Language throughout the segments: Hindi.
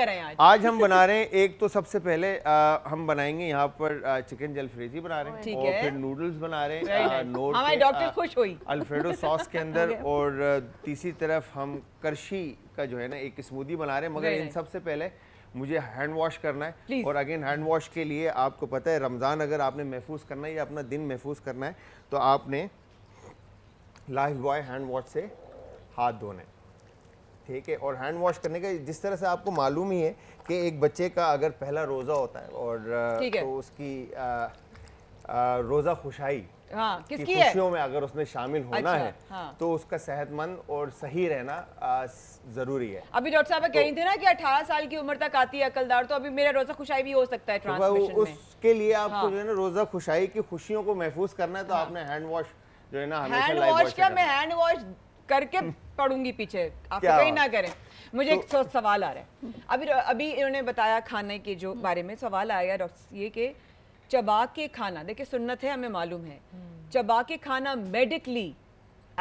कह रहे हैं आज आज हम बना रहे हैं एक तो सबसे पहले आ, हम बनाएंगे यहाँ पर आ, चिकन फ्रेजी बना रहे हैं और फिर नूडल्स बना रहे हैं हमारे डॉक्टर खुश हुई अल्फ्रेडो सॉस के अंदर और तीसरी तरफ हम करशी का जो है ना एक स्मूदी बना रहे हैं मगर इन सबसे पहले मुझे हैंड वॉश करना है Please. और अगेन हैंड वॉश के लिए आपको पता है रमज़ान अगर आपने महफूज करना है या अपना दिन महफूज करना है तो आपने लाइफ बॉय हैंड वॉश से हाथ धोने ठीक है और हैंड वॉश करने का जिस तरह से आपको मालूम ही है कि एक बच्चे का अगर पहला रोज़ा होता है और तो उसकी रोज़ा खुशाई हाँ, किसकी की खुशियों में अगर उसने शामिल होना अच्छा, है हाँ। तो उसका सेहतमंद और सही रहना आ, जरूरी है अभी डॉक्टर साहब तो, कह रही थे ना कि 18 साल की उम्र तक आती है अकलदार तो अभी मेरा रोजा खुशाई भी हो सकता है ट्रांसमिशन तो में उसके लिए आपको हाँ। जो है ना रोजा खुशाई की खुशियों को महफूज करना है तो हाँ। आपने हैंड वॉश जो है ना हैंड वॉश क्या मैं हैंड वॉश करके पड़ूंगी पीछे आप कहीं ना करें मुझे तो, एक सवाल आ रहा है अभी अभी इन्होंने बताया खाने के जो बारे में सवाल आया डॉक्टर ये कि चबा के खाना देखिए सुन्नत है हमें मालूम है हम्म। चबा के खाना मेडिकली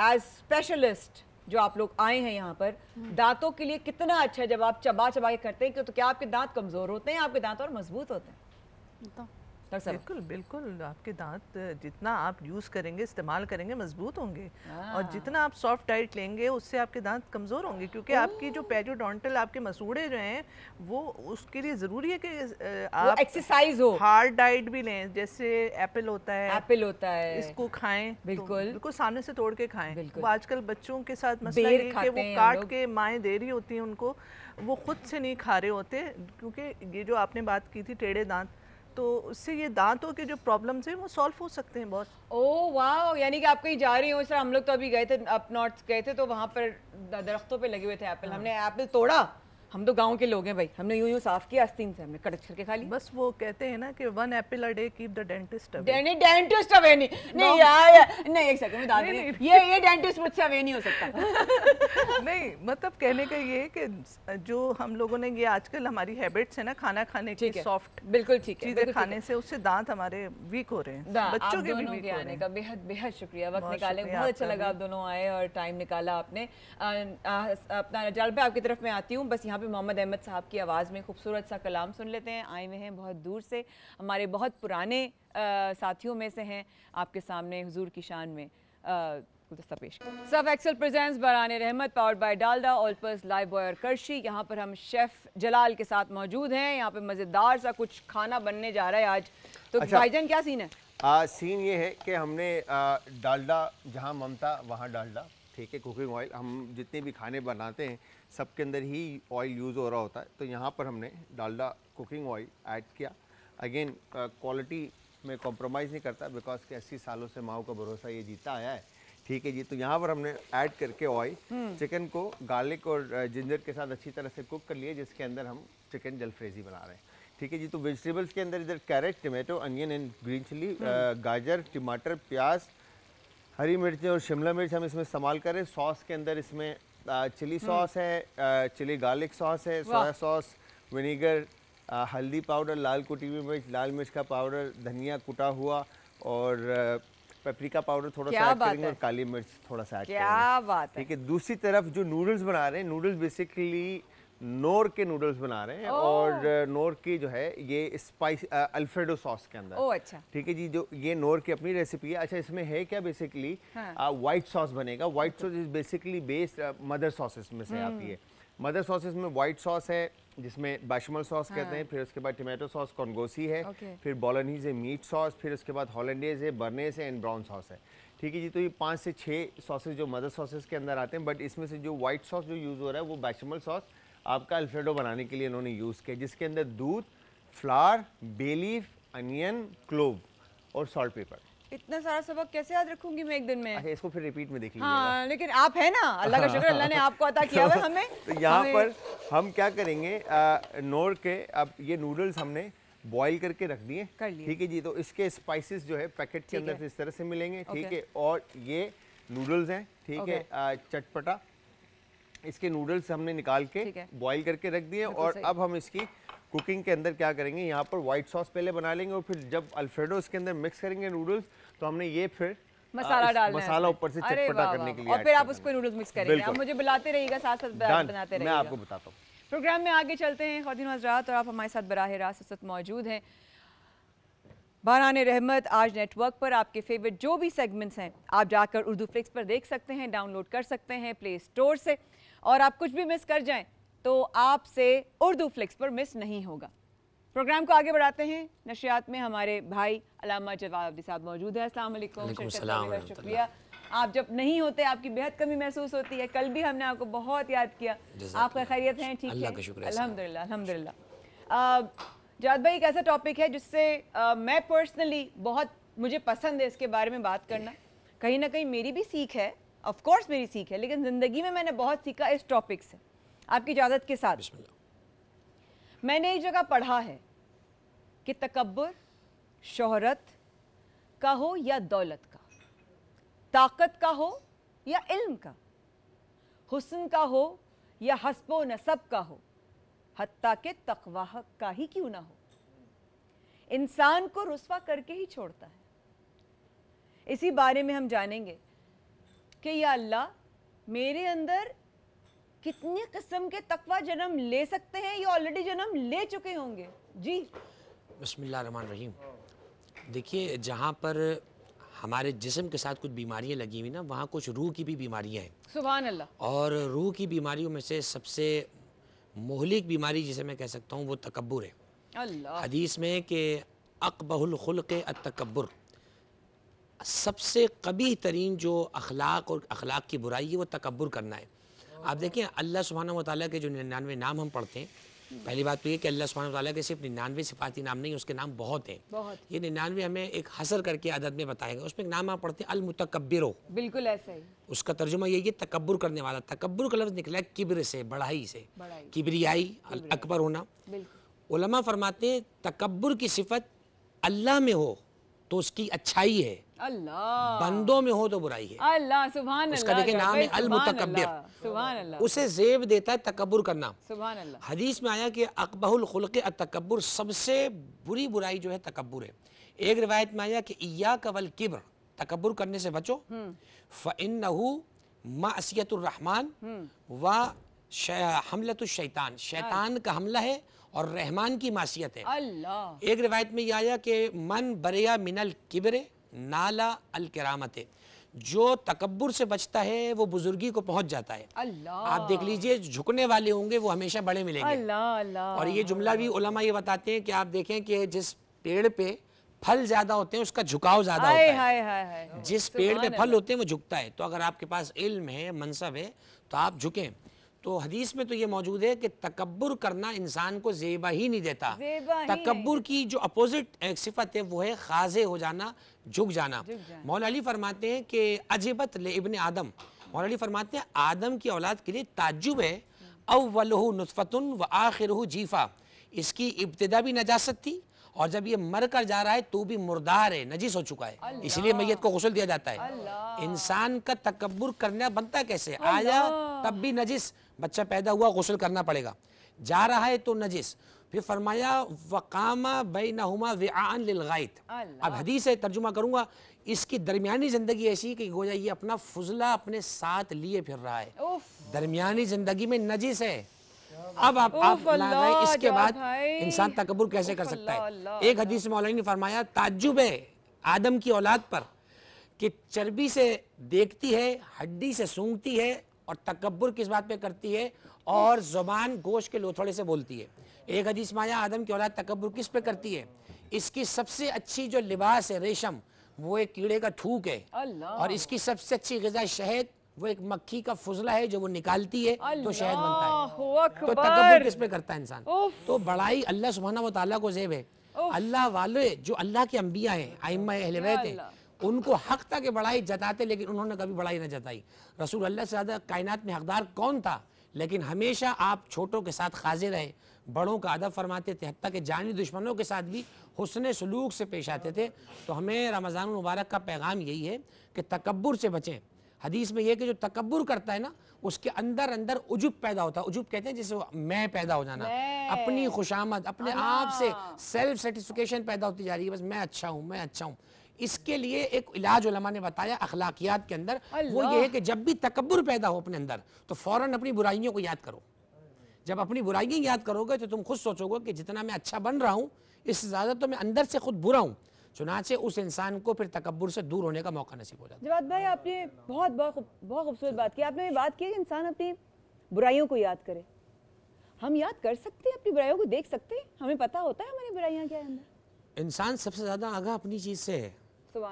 एज स्पेशलिस्ट जो आप लोग आए हैं यहाँ पर हम्म। दांतों के लिए कितना अच्छा है जब आप चबा चबा के करते हैं तो क्या आपके दांत कमज़ोर होते हैं आपके दांत और मजबूत होते हैं तो डॉक्टर बिल्कुल बिल्कुल आपके दांत जितना आप यूज़ करेंगे इस्तेमाल करेंगे मजबूत होंगे और हाँ। जितना आप सॉफ्ट डाइट लेंगे उससे आपके दांत कमज़ोर होंगे क्योंकि आपकी जो पेजोडोंटल आपके मसूड़े जो हैं वो उसके लिए ज़रूरी है कि आप एक्सरसाइज हो हार्ड डाइट भी लें जैसे एप्पल होता है एप्पल होता है इसको खाएं तो बिल्कुल तो बिल्कुल सामने से तोड़ के खाएं वो आजकल बच्चों के साथ मसला कि वो काट के माएँ दे रही होती हैं उनको वो खुद से नहीं खा रहे होते क्योंकि ये जो आपने बात की थी टेढ़े दांत तो उससे ये दांतों के जो प्रॉब्लम्स हैं वो सॉल्व हो सकते हैं बहुत ओ वाह यानी कि आप कहीं जा रही हो सर हम लोग तो अभी गए थे अप नॉर्थ गए थे तो वहाँ पर दरख्तों पे लगे हुए थे एप्पल हाँ। हमने एप्पल तोड़ा हम तो गांव के लोग हैं भाई हमने यूं यूं साफ किया आस्तीन से हमने कड़क करके खा ली बस वो कहते हैं ना कि one apple a day keep the dentist away नहीं डेंटिस्ट अवे नहीं नहीं यार नहीं एक सेकंड बता दादी ये ये डेंटिस्ट मुझसे अवे नहीं हो सकता नहीं मतलब कहने का ये कि जो हम लोगों ने ये आजकल हमारी हैबिट्स है ना खाना खाने की सॉफ्ट बिल्कुल ठीक है खाने से उससे दांत हमारे वीक हो रहे हैं बच्चों के भी आने का बेहद बेहद शुक्रिया वक्त निकाले बहुत अच्छा लगा आप दोनों आए और टाइम निकाला आपने अपना जाल पे आपकी तरफ मैं आती हूँ बस यहाँ पे मोहम्मद अहमद साहब की आवाज़ में खूबसूरत सा कलाम सुन लेते हैं आए हुए हैं बहुत दूर से हमारे बहुत पुराने आ, साथियों में से हैं आपके सामने हजूर की शान में गुलदस्ता पेश सब एक्सल बरान रहमत power by Dalda Olpers live करशी यहाँ पर हम शेफ़ जलाल के साथ मौजूद हैं यहाँ पर मज़ेदार सा कुछ खाना बनने जा रहा है आज तो अच्छा, भाईजान क्या सीन है आ, सीन ये है कि हमने डालडा जहाँ ममता वहाँ डालडा ठीक है कुकिंग ऑयल हम जितने भी खाने बनाते हैं सब के अंदर ही ऑयल यूज़ हो रहा होता है तो यहाँ पर हमने डालडा कुकिंग ऑयल ऐड किया अगेन क्वालिटी में कॉम्प्रोमाइज़ नहीं करता बिकॉज के अस्सी सालों से माओ का भरोसा ये जीता आया है ठीक है जी तो यहाँ पर हमने ऐड करके ऑयल चिकन हम्म। को गार्लिक और जिंजर के साथ अच्छी तरह से कुक कर लिए जिसके अंदर हम चिकन जलफ्रेजी बना रहे हैं ठीक है जी तो वेजिटेबल्स के अंदर इधर carrot tomato onion and green chilli गाजर टमाटर प्याज हरी मिर्चें और शिमला मिर्च हम इसमें इस्तेमाल करें सॉस के अंदर इसमें चिली हम्म। सॉस है चिली गार्लिक सॉस है सोया सॉस विनीगर हल्दी पाउडर लाल कुटी हुई मिर्च लाल मिर्च का पाउडर धनिया कुटा हुआ और पेपरिका पाउडर थोड़ा सा ऐड करेंगे और काली मिर्च थोड़ा सा ऐड करेंगे क्या बात है ठीक है दूसरी तरफ जो नूडल्स बना रहे हैं नूडल्स बेसिकली नोर के नूडल्स बना रहे हैं और नोर की जो है ये स्पाइस अल्फ्रेडो सॉस के अंदर ओह अच्छा ठीक है जी जो ये नोर की अपनी रेसिपी है अच्छा इसमें है क्या बेसिकली वाइट सॉस बनेगा white sauce is basically based mother sauces में से आती हम्म। है मदर सॉसेस में वाइट सॉस है जिसमें बाशमल सॉस हाँ। कहते हैं हाँ। फिर उसके बाद टमाटो सॉस कॉन्गोसी है फिर बॉलनीज है मीट सॉस फिर उसके बाद हॉलैंडेज है बर्नेस है एंड ब्राउन सॉस है ठीक है जी तो ये पाँच से छः सॉसेज जो मदर सॉसेज के अंदर आते हैं बट इसमें से जो वाइट सॉस जो यूज़ हो रहा है वो बैशमल सॉस आपका अल्फ्रेडो बनाने के लिए इन्होंने यूज़ किया जिसके अंदर दूध फ्लावर बेलीफ अनियन क्लोव और सॉल्ट पेपर इतना सारा सबक कैसे याद रखूंगी मैं एक दिन में अच्छा इसको फिर रिपीट में देख लीजिए हाँ, लेकिन आप है ना अल्लाह का हाँ। शुक्र अल्लाह ने आपको अता किया हुआ तो हमें तो यहाँ पर हम क्या करेंगे आ, नोर के अब ये नूडल्स हमने बॉईल करके रख दिए ठीक है जी तो इसके स्पाइसेस जो है पैकेट के अंदर इस तरह से मिलेंगे ठीक है और ये नूडल्स हैं ठीक है चटपटा इसके नूडल्स हमने निकाल के बॉईल करके रख दिए और अब हम इसकी कुकिंग के अंदर क्या करेंगे यहाँ पर व्हाइट सॉस पहले बना लेंगे और फिर जब अल्फ्रेडो इसके अंदर मिक्स करेंगे नूडल्स तो हमने ये फिर मसाला डाल मसाला ऊपर से चटपटा करने के लिए और फिर आप उसको नूडल्स मिक्स करेंगे आप मुझे बुलाते रहिएगा साथ साथ बनाते रहिएगा मैं आपको बताता हूँ प्रोग्राम में आगे चलते हैं खातिन नजरात और आप हमारे साथ बराह रास्त मौजूद हैं बारान रहमत आज नेटवर्क पर आपके फेवरेट जो भी सेगमेंट्स हैं आप जाकर उर्दू फ्लिक्स पर देख सकते हैं डाउनलोड कर सकते हैं प्ले स्टोर से और आप कुछ भी मिस कर जाएं तो आपसे उर्दू फ्लिक्स पर मिस नहीं होगा प्रोग्राम को आगे बढ़ाते हैं नशियात में हमारे भाई अलामा जवाब साहब मौजूद है असलम शुक्रिया आप जब नहीं होते आपकी बेहद कमी महसूस होती है कल भी हमने आपको बहुत याद किया आपका खैरियत है ठीक है अलहमदिल्ला अलहमदिल्ला जाद भाई एक ऐसा टॉपिक है जिससे मैं पर्सनली बहुत मुझे पसंद है इसके बारे में बात करना कहीं ना कहीं मेरी भी सीख है ऑफकोर्स कोर्स मेरी सीख है लेकिन ज़िंदगी में मैंने बहुत सीखा इस टॉपिक से आपकी इजाज़त के साथ मैंने एक जगह पढ़ा है कि तकबर शोहरत का हो या दौलत का ताकत का हो या इल्म का हुसन का हो या हसबो नसब का हो हती के तकवाह का ही क्यों ना हो इंसान को रुसवा करके ही छोड़ता है इसी बारे में हम जानेंगे कि या अल्लाह मेरे अंदर कितने किस्म के तकवा जन्म ले सकते हैं ये ऑलरेडी जन्म ले चुके होंगे जी बसमान रहीम देखिए जहाँ पर हमारे जिसम के साथ कुछ बीमारियाँ लगी हुई ना वहाँ कुछ रूह की भी बीमारियाँ हैं सुबह अल्लाह और रूह की बीमारियों में से सबसे मोहलिक बीमारी जिसे मैं कह सकता हूँ वो तकबर है अल्लाह हदीस में कि अकबहुल खुल के अतकबर सबसे कभी तरीन जो अखलाक और अखलाक की बुराई है वो तकबर करना है आप देखें अल्लाह सुबहाना वाली के जो निन्यानवे नाम हम पढ़ते हैं पहली बात तो ये कि अल्लाह सुबहाना वाली के सिर्फ निन्यानवे सिफाती नाम नहीं उसके नाम बहुत हैं बहुत ये निन्यानवे हमें एक हसर करके अदद में बताएगा उसमें एक नाम आप पढ़ते हैं हो बिल्कुल ऐसा ही उसका तर्जुमा यही है तकबर करने वाला तकबर का लफ्ज़ निकला किब्र से बढ़ाई से किबरियाई अकबर होना उलमा फरमाते हैं तकबर की सिफत अल्लाह में हो तो उसकी अच्छाई है अल्लाह बंदों में हो तो बुराई है अल्लाह सुभान उसका देखिए नाम है अल अल्लाह उसे जेब देता है तकबर करना सुभान अल्लाह हदीस में आया कि अकबहुल खुलक तकबर सबसे बुरी बुराई जो है तकबर है एक रिवायत में आया कि इया कवल किब्र तकबर करने से बचो हम्म। फ़िन मासीतरहमान हम्म। व हमलत शैतान शैतान का हमला है और रहमान की मासीत है एक रिवायत में यह आया कि मन बरिया मिनल किबरे नाला अल करामत जो तकबर से बचता है वो बुजुर्गी को पहुंच जाता है आप देख लीजिए झुकने वाले होंगे वो हमेशा बड़े मिलेंगे और ये जुमला भी उलमा ये बताते हैं कि आप देखें कि जिस पेड़ पे फल ज्यादा होते हैं उसका झुकाव ज्यादा होता है हाय हाय हाय जिस पेड़ पे फल होते हैं वो झुकता है तो अगर आपके पास इल्म है मनसब है तो आप झुकें तो हदीस में तो ये मौजूद है कि तकबर करना इंसान को जेबा ही नहीं देता तकबर की जो अपोजिट एक सिफत है वो है खाजे हो जाना झुक जाना, मौलाली फरमाते हैं कि अजबत ले इबन आदम मौला फरमाते हैं आदम की औलाद के लिए ताजुब है हम्म। अव्वलहु नुतफ़तन व आखिर जीफ़ा इसकी इब्तदा भी नजासत थी और जब ये मर कर जा रहा है तो भी मुर्दार है नजीस हो चुका है इसलिए मैयत को गसल दिया जाता है इंसान का तकबर करना बनता कैसे आया तब भी नजीस बच्चा पैदा हुआ गसल करना पड़ेगा जा रहा है तो नजीस फिर फरमाया वकामा बेनहुमा आन लिलगात अब हदीस है तर्जुमा करूंगा इसकी दरमियानी ज़िंदगी ऐसी कि गोया ये अपना फजला अपने साथ लिए फिर रहा है दरमियानी ज़िंदगी में नजीस है अब आप, आप है इसके बाद इंसान तकबर कैसे कर सकता है एक हदीस मौलानी ने फरमाया ताजुब है आदम की औलाद पर कि चर्बी से देखती है हड्डी से सूंघती है और तकबर किस बात पे करती है और जुबान गोश के लोथड़े से बोलती है एक हदीस माया आदम की औलाद तकबर किस पे करती है इसकी सबसे अच्छी जो लिबास है रेशम वो एक कीड़े का थूक है और इसकी सबसे अच्छी गजा शहद वो एक मक्खी का फुजला है जो वो निकालती है तो शहद बनता है तो तकबर किस पे करता है इंसान तो बड़ाई अल्लाह सुबहाना वाली को जेब है अल्लाह वाले जो अल्लाह के अम्बिया हैं आइम्मा अहलवैत उनको हक था कि बड़ाई जताते लेकिन उन्होंने कभी बड़ाई ना जताई रसूल अल्लाह से ज़्यादा कायनात में हकदार कौन था लेकिन हमेशा आप छोटों के साथ खाजे रहे बड़ों का अदब फरमाते थे हती के जानी दुश्मनों के साथ भी हुसन सलूक से पेश आते थे तो हमें रमज़ान मुबारक का पैगाम यही है कि तकबर से बचें हदीस में यह कि जो तकबर करता है ना उसके अंदर अंदर उजुब पैदा होता है उजुब कहते हैं जैसे मैं पैदा हो जाना अपनी खुशामद अपने आप से सेल्फ सेटिस्फिकेशन पैदा होती जा रही है बस मैं अच्छा हूँ मैं अच्छा हूँ इसके लिए एक इलाज उलमा ने बताया अखलाकियात के अंदर वो ये है कि जब भी तकबर पैदा हो अपने अंदर तो फ़ौरन अपनी बुराइयों को याद करो जब अपनी बुराइयाँ याद करोगे तो तुम खुद सोचोगे कि जितना मैं अच्छा बन रहा हूँ इससे ज़्यादा तो मैं अंदर से खुद बुरा हूँ चुनाचे उस इंसान को फिर तकबर से दूर होने का मौका नसीब हो जाता है जवाब भाई आपने बहुत बहुत खूबसूरत बात की आपने बात की इंसान अपनी बुराइयों को याद करे हम याद कर सकते हैं अपनी बुराइयों को देख सकते हैं हमें पता होता है हमारी बुराइयाँ क्या है इंसान सबसे ज़्यादा आगा अपनी चीज़ से है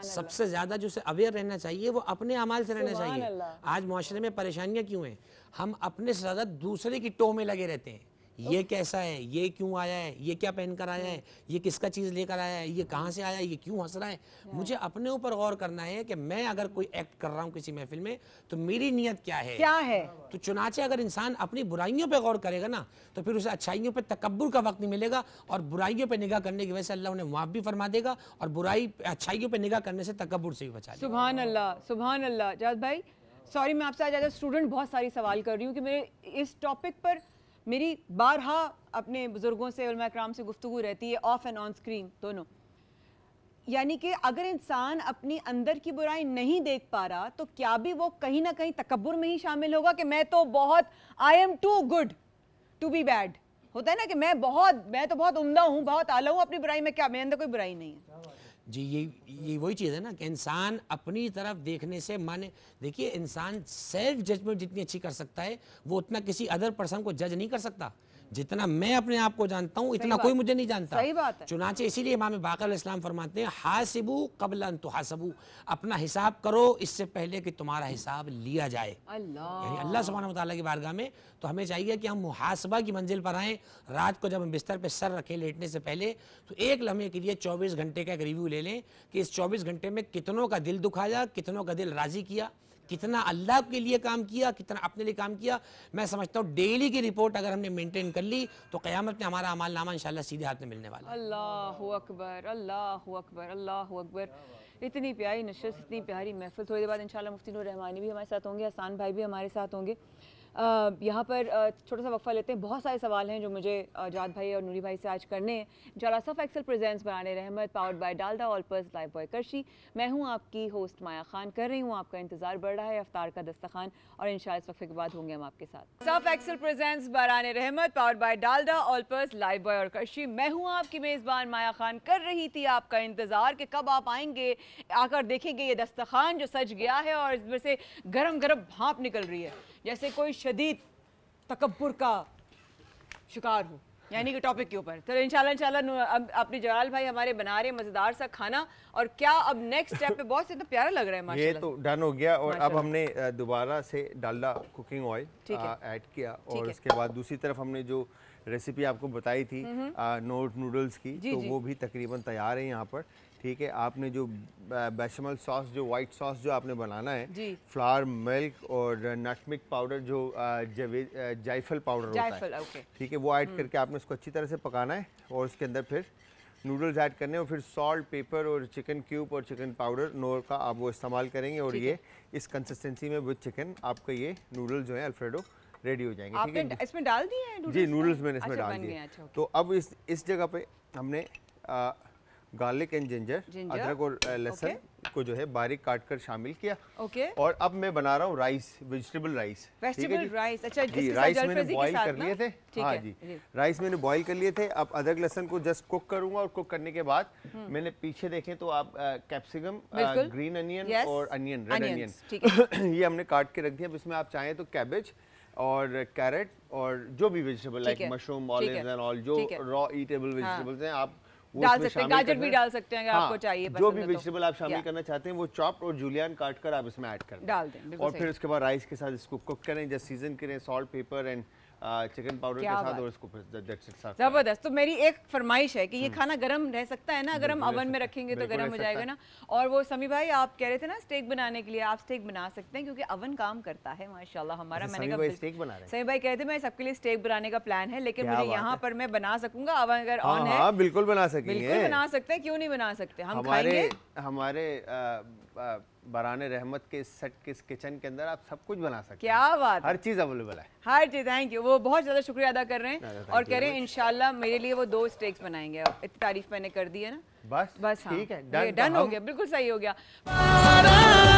सबसे ज़्यादा जो अवेयर रहना चाहिए वो अपने अमाल से रहना चाहिए आज माशरे में परेशानियाँ क्यों हैं हम अपने से ज़्यादा दूसरे की टोह में लगे रहते हैं ये कैसा है ये क्यों आया है ये क्या पहन कर आया है ये किसका चीज़ लेकर आया है ये कहाँ से आया है ये क्यों हंस रहा है मुझे अपने ऊपर गौर करना है कि मैं अगर कोई एक्ट कर रहा हूँ किसी महफिल में तो मेरी नीयत क्या है क्या है तो चुनाचे अगर इंसान अपनी बुराइयों पर गौर करेगा ना तो फिर उसे अच्छाइयों पर तकबर का वक्त नहीं मिलेगा और बुराइयों पर निगाह करने की वजह से अल्लाह उन्हें माफ भी फरमा देगा और बुराई अच्छाइयों पर निगाह करने से तकबर से भी बचा सुबह अल्लाह सुबह अल्लाह जाद भाई सॉरी मैं आपसे आज एज स्टूडेंट बहुत सारी सवाल कर रही हूँ कि मेरे इस टॉपिक पर मेरी बारहा अपने बुज़ुर्गों से कराम से गुफ्तु रहती है ऑफ़ एंड ऑन स्क्रीन दोनों यानी कि अगर इंसान अपनी अंदर की बुराई नहीं देख पा रहा तो क्या भी वो कहीं ना कहीं तकबर में ही शामिल होगा कि मैं तो बहुत I am too good to be bad होता है ना कि मैं बहुत मैं तो बहुत उमदा हूँ बहुत आला हूँ अपनी बुराई में क्या मेरे अंदर कोई बुराई नहीं है जी ये ये वही चीज़ है ना कि इंसान अपनी तरफ देखने से माने देखिए इंसान सेल्फ जजमेंट जितनी अच्छी कर सकता है वो उतना किसी अदर पर्सन को जज नहीं कर सकता जितना मैं अपने आप को जानता हूँ इतना कोई मुझे नहीं जानता सही बात है चुनाचे इसीलिए इमाम बाकर इस्लाम फरमाते हैं हासिबू कबल हासबू अपना हिसाब करो इससे पहले कि तुम्हारा हिसाब लिया जाए अल्लाह अल्लाह की बारगाह में तो हमें चाहिए कि हम मुहासबा की मंजिल पर आए रात को जब हम बिस्तर पर सर रखें लेटने से पहले तो एक लम्हे के लिए चौबीस घंटे का एक रिव्यू ले लें कि इस चौबीस घंटे में कितनों का दिल दुखाया कितनों का दिल राज़ी किया कितना अल्लाह के लिए काम किया कितना अपने लिए काम किया मैं समझता हूँ डेली की रिपोर्ट अगर हमने मेंटेन कर ली तो क़यामत में हमारा अमाल नामा इन सीधे हाथ में मिलने वाला अल्लाह अकबर अल्लाह अकबर अल्लाह अकबर इतनी प्यारी नशस्त इतनी प्यारी महफिल थोड़ी देर बाद इन मुफ्ती रहमानी भी हमारे साथ होंगे आसान भाई भी हमारे साथ होंगे यहाँ पर छोटा सा वक्फा लेते हैं बहुत सारे सवाल हैं जो मुझे जाद भाई और नूरी भाई से आज करने हैं सफ़ एक्सल प्रेजेंस बनाने रहमत powered by Dalda Olpers live boy करशी मैं हूँ आपकी होस्ट माया खान कर रही हूँ आपका इंतजार बढ़ रहा है अफ्तार का दस्तखान और इन इस वक्फे के बाद होंगे हम आपके साथ सफ एक्सल प्रेजेंट्स बरान रहमत powered by Dalda Olpers live boy और करशी मैं हूँ आपकी मेज़बान माया खान कर रही थी आपका इंतज़ार कि कब आप आएंगे आकर देखेंगे ये दस्तखान जो सच गया है और इसमें से गर्म गर्म भाप निकल रही है जैसे कोई शदीद तकबर का शिकार हो यानी कि टॉपिक के ऊपर तो इंशाल्लाह इंशाल्लाह अब अपने जलाल भाई हमारे बना रहे मज़ेदार सा खाना और क्या अब नेक्स्ट स्टेप पे बहुत से तो प्यारा लग रहा है ये तो डन हो गया और अब हमने दोबारा से डाला कुकिंग ऑयल ऐड किया और उसके बाद दूसरी तरफ हमने जो रेसिपी आपको बताई थी नोट नूडल्स की तो वो भी तकरीबन तैयार है यहाँ पर ठीक है आपने जो बेशमल सॉस जो वाइट सॉस जो आपने बनाना है फ्लावर मिल्क और नटमिक पाउडर जो जायफल पाउडर होता है ठीक है वो ऐड हम्म। करके आपने उसको अच्छी तरह से पकाना है और उसके अंदर फिर नूडल्स ऐड करने और फिर सॉल्ट पेपर और चिकन क्यूब और चिकन पाउडर नोर का आप वो इस्तेमाल करेंगे और ये इस कंसिस्टेंसी में विद चिकन आपका ये नूडल जो है अल्फ्रेडो रेडी हो जाएंगे ठीक है इसमें डाल दिए जी नूडल्स मैंने इसमें अच्छा, डाल दिए अच्छा, तो अब इस इस जगह पे हमने गार्लिक एंड जिंजर अदरक और लहसन को जो है बारीक काट कर शामिल किया ओके okay. और अब मैं बना रहा हूँ rice vegetable rice vegetable rice अच्छा जी राइस मैंने बॉईल कर लिए थे हाँ जी राइस मैंने बॉईल कर लिए थे अब अदरक लहसन को जस्ट कुक करूंगा और कुक करने के बाद हम्म। मैंने पीछे देखे तो आप कैप्सिकम ग्रीन अनियन और अनियन रेड अनियन ये हमने काट के रख दिया अब इसमें आप चाहें तो कैबेज और कैरेट और जो भी vegetable like mushroom olive and all जो रॉ ईटेबल वेजिटेबल्स हैं आप डाल सकते हैं गाजर भी डाल सकते हैं आपको चाहिए जो भी वेजिटेबल तो। आप शामिल करना चाहते हैं वो चॉप्ड और जुलियन काट कर आप इसमें ऐड कर डाल दें और फिर उसके बाद राइस के साथ इसको कुक करें जस्ट सीजन करें salt pepper and chicken powder के साथ और इसको जबरदस्त तो मेरी एक फरमाइश है कि ये हम्म। खाना गर्म रह सकता है ना अगर हम अवन में रखेंगे तो गर्म हो जाएगा ना और वो समी भाई आप कह रहे थे ना स्टेक बनाने के लिए आप स्टेक बना सकते हैं क्योंकि अवन काम करता है माशाल्लाह हमारा अच्छा, मैंने कहा स्टेक बना रहे समी भाई कहते मैं सबके लिए स्टेक बनाने का प्लान है लेकिन मुझे यहाँ पर मैं बना सकूंगा अवन अगर ऑन हाँ, है हाँ, बिल्कुल बना बिल्कुल बना सकते हैं क्यों नहीं बना सकते हम खाएंगे हमारे बरान रहमत के सेट के किचन के अंदर आप सब कुछ बना सकते क्या बात हर चीज़ अवेलेबल है हर चीज़ थैंक यू वो बहुत ज़्यादा शुक्रिया अदा कर रहे हैं और कह रहे हैं इनशाला मेरे लिए वो दो स्टेक्स बनाएंगे इतनी तारीफ मैंने कर दी है ना बस बस हाँ। ठीक हाँ, है डन हो गया बिल्कुल सही हो गया